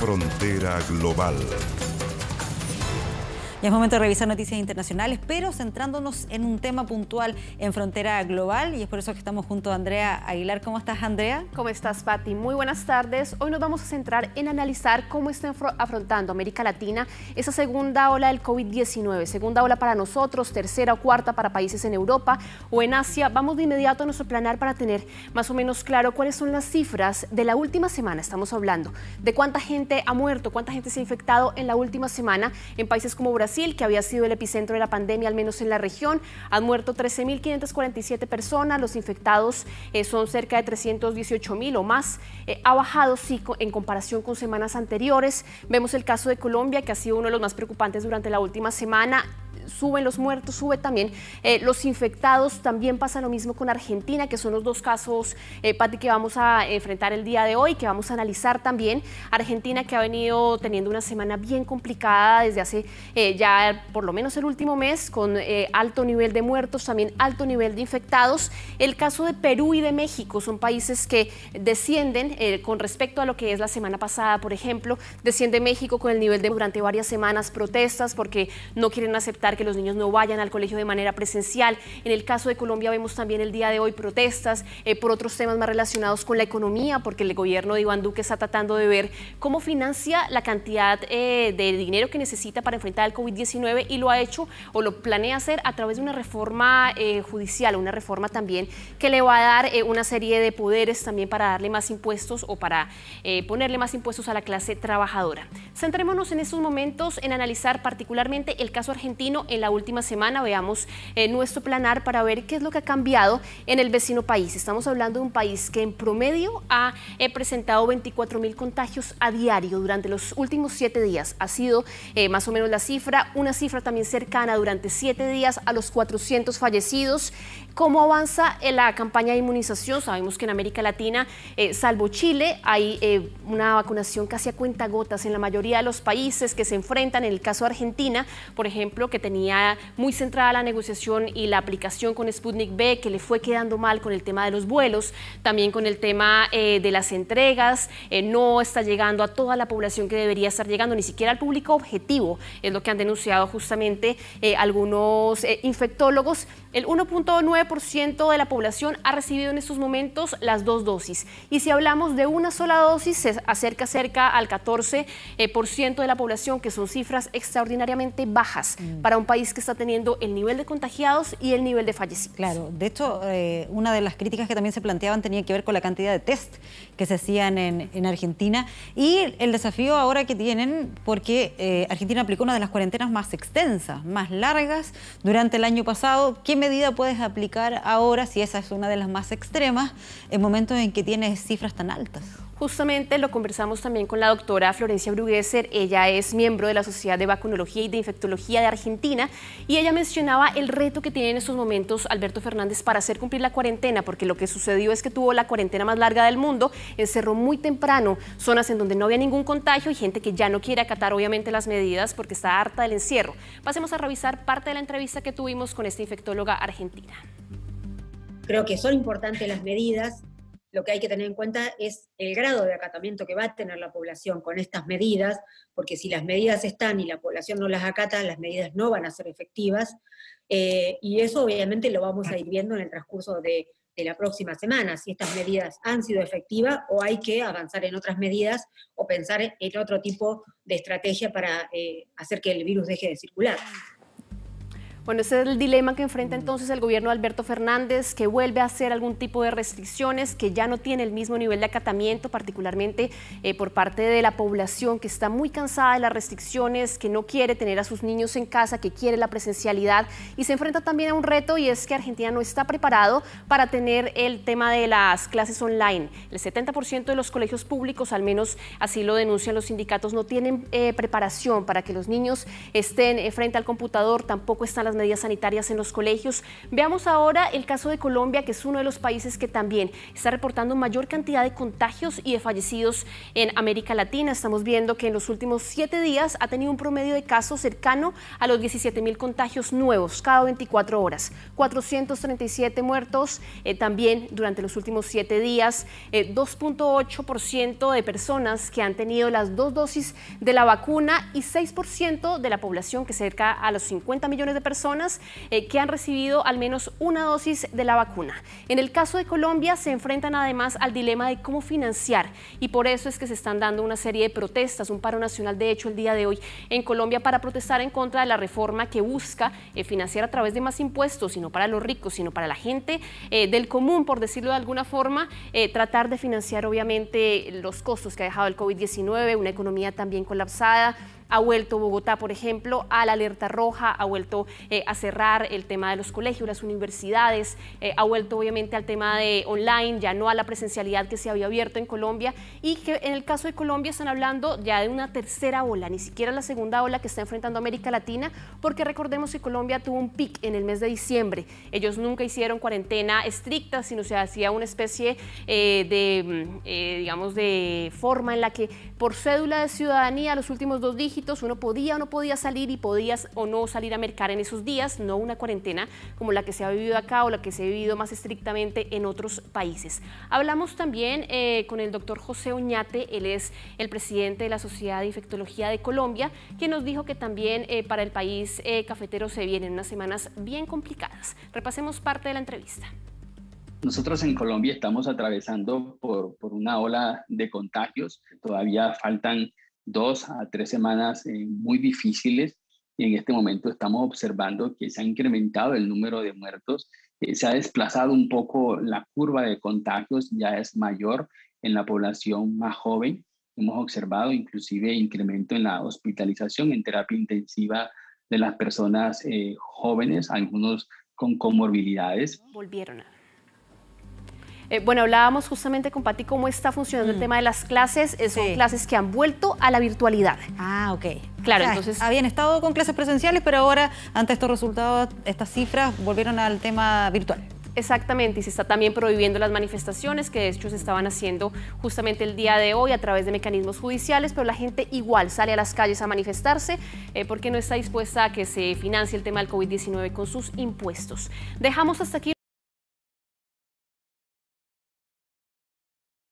Frontera Global. Ya es momento de revisar noticias internacionales, pero centrándonos en un tema puntual en frontera global y es por eso que estamos junto a Andrea Aguilar. ¿Cómo estás, Andrea? ¿Cómo estás, Patti? Muy buenas tardes. Hoy nos vamos a centrar en analizar cómo está afrontando América Latina esa segunda ola del COVID-19, segunda ola para nosotros, tercera o cuarta para países en Europa o en Asia. Vamos de inmediato a nuestro planar para tener más o menos claro cuáles son las cifras de la última semana. Estamos hablando de cuánta gente ha muerto, cuánta gente se ha infectado en la última semana en países como Brasil que había sido el epicentro de la pandemia, al menos en la región. Han muerto 13.547 personas, los infectados eh, son cerca de 318.000 o más. Eh, ha bajado, sí, en comparación con semanas anteriores. Vemos el caso de Colombia, que ha sido uno de los más preocupantes durante la última semana suben los muertos, sube también eh, los infectados, también pasa lo mismo con Argentina, que son los dos casos, eh, que vamos a enfrentar el día de hoy, que vamos a analizar también. Argentina que ha venido teniendo una semana bien complicada desde hace eh, ya por lo menos el último mes, con alto nivel de muertos, también alto nivel de infectados. El caso de Perú y de México son países que descienden con respecto a lo que es la semana pasada, por ejemplo, desciende México con el nivel de durante varias semanas protestas porque no quieren aceptar que los niños no vayan al colegio de manera presencial. En el caso de Colombia vemos también el día de hoy protestas eh, por otros temas más relacionados con la economía, porque el gobierno de Iván Duque está tratando de ver cómo financia la cantidad eh, de dinero que necesita para enfrentar el COVID-19 y lo ha hecho o lo planea hacer a través de una reforma eh, judicial, una reforma también que le va a dar una serie de poderes también para darle más impuestos o para ponerle más impuestos a la clase trabajadora. Centrémonos en estos momentos en analizar particularmente el caso argentino en la última semana. Veamos eh, nuestro planar para ver qué es lo que ha cambiado en el vecino país. Estamos hablando de un país que en promedio ha eh, presentado 24 mil contagios a diario durante los últimos siete días. Ha sido eh, más o menos la cifra, una cifra también cercana durante siete días a los 400 fallecidos. ¿Cómo avanza la campaña de inmunización? Sabemos que en América Latina, salvo Chile, hay una vacunación casi a cuenta gotas en la mayoría de los países que se enfrentan. En el caso de Argentina, por ejemplo, que tenía muy centrada la negociación y la aplicación con Sputnik B, que le fue quedando mal con el tema de los vuelos, también con el tema eh, de las entregas, eh, no está llegando a toda la población que debería estar llegando, ni siquiera al público objetivo, es lo que han denunciado justamente eh, algunos infectólogos. El 1.9% de la población ha recibido en estos momentos las dos dosis. Y si hablamos de una sola dosis, se acerca cerca al 14% de la población, que son cifras extraordinariamente bajas. Mm para un país que está teniendo el nivel de contagiados y el nivel de fallecidos. Claro, de hecho, eh, una de las críticas que también se planteaban tenía que ver con la cantidad de test que se hacían en, Argentina y el desafío ahora que tienen, porque eh, Argentina aplicó una de las cuarentenas más extensas, más largas durante el año pasado. ¿Qué medida puedes aplicar ahora, si esa es una de las más extremas, en momentos en que tienes cifras tan altas? Justamente lo conversamos también con la doctora Florencia Brugueser. Ella es miembro de la Sociedad de Vacunología y de Infectología de Argentina y ella mencionaba el reto que tiene en estos momentos Alberto Fernández para hacer cumplir la cuarentena, porque lo que sucedió es que tuvo la cuarentena más larga del mundo, encerró muy temprano zonas en donde no había ningún contagio y gente que ya no quiere acatar obviamente las medidas porque está harta del encierro. Pasemos a revisar parte de la entrevista que tuvimos con esta infectóloga argentina. Creo que son importantes las medidas, lo que hay que tener en cuenta es el grado de acatamiento que va a tener la población con estas medidas, porque si las medidas están y la población no las acata, las medidas no van a ser efectivas, eh, y eso obviamente lo vamos a ir viendo en el transcurso de, la próxima semana, si estas medidas han sido efectivas o hay que avanzar en otras medidas o pensar en otro tipo de estrategia para eh, hacer que el virus deje de circular. Bueno, ese es el dilema que enfrenta entonces el gobierno de Alberto Fernández, que vuelve a hacer algún tipo de restricciones, que ya no tiene el mismo nivel de acatamiento, particularmente eh, por parte de la población que está muy cansada de las restricciones, que no quiere tener a sus niños en casa, que quiere la presencialidad y se enfrenta también a un reto y es que Argentina no está preparado para tener el tema de las clases online. El 70% de los colegios públicos, al menos así lo denuncian los sindicatos, no tienen eh, preparación para que los niños estén eh, frente al computador, tampoco están medidas sanitarias en los colegios. Veamos ahora el caso de Colombia, que es uno de los países que también está reportando mayor cantidad de contagios y de fallecidos en América Latina. Estamos viendo que en los últimos siete días ha tenido un promedio de casos cercano a los 17 mil contagios nuevos cada 24 horas. 437 muertos eh, también durante los últimos siete días. Eh, 2.8% de personas que han tenido las dos dosis de la vacuna y 6% de la población, que cerca a los 50 millones de personas personas eh, que han recibido al menos una dosis de la vacuna. En el caso de Colombia se enfrentan además al dilema de cómo financiar y por eso es que se están dando una serie de protestas, un paro nacional de hecho el día de hoy en Colombia para protestar en contra de la reforma que busca eh, financiar a través de más impuestos, sino para los ricos, sino para la gente eh, del común, por decirlo de alguna forma, tratar de financiar obviamente los costos que ha dejado el COVID-19, una economía también colapsada, ha vuelto Bogotá, por ejemplo, a la alerta roja, ha vuelto eh, a cerrar el tema de los colegios, las universidades, eh, ha vuelto obviamente al tema de online, ya no a la presencialidad que se había abierto en Colombia y que en el caso de Colombia están hablando ya de una tercera ola, ni siquiera la segunda ola que está enfrentando América Latina, porque recordemos que Colombia tuvo un pic en el mes de diciembre. Ellos nunca hicieron cuarentena estricta, sino se hacía una especie eh, de, mm, digamos, de forma en la que por cédula de ciudadanía los últimos dos dígitos uno podía o no podía salir y podías o no salir a mercar en esos días, no una cuarentena como la que se ha vivido acá o la que se ha vivido más estrictamente en otros países. Hablamos también eh, con el doctor José Oñate, él es el presidente de la Sociedad de Infectología de Colombia, que nos dijo que también eh, para el país eh, cafetero se vienen unas semanas bien complicadas. Repasemos parte de la entrevista. Nosotros en Colombia estamos atravesando por, por, una ola de contagios. Todavía faltan dos a tres semanas eh, muy difíciles y en este momento estamos observando que se ha incrementado el número de muertos, eh, se ha desplazado un poco la curva de contagios, ya es mayor en la población más joven. Hemos observado inclusive incremento en la hospitalización, en terapia intensiva de las personas eh, jóvenes, algunos con comorbilidades. Volvieron a eh, bueno, hablábamos justamente con Pati cómo está funcionando el mm. tema de las clases. Eh, son clases que han vuelto a la virtualidad. Ah, ok. Claro, entonces... Habían estado con clases presenciales, pero ahora, ante estos resultados, estas cifras volvieron al tema virtual. Exactamente, y se está también prohibiendo las manifestaciones que de hecho se estaban haciendo justamente el día de hoy a través de mecanismos judiciales, pero la gente igual sale a las calles a manifestarse eh, porque no está dispuesta a que se financie el tema del COVID-19 con sus impuestos. Dejamos hasta aquí.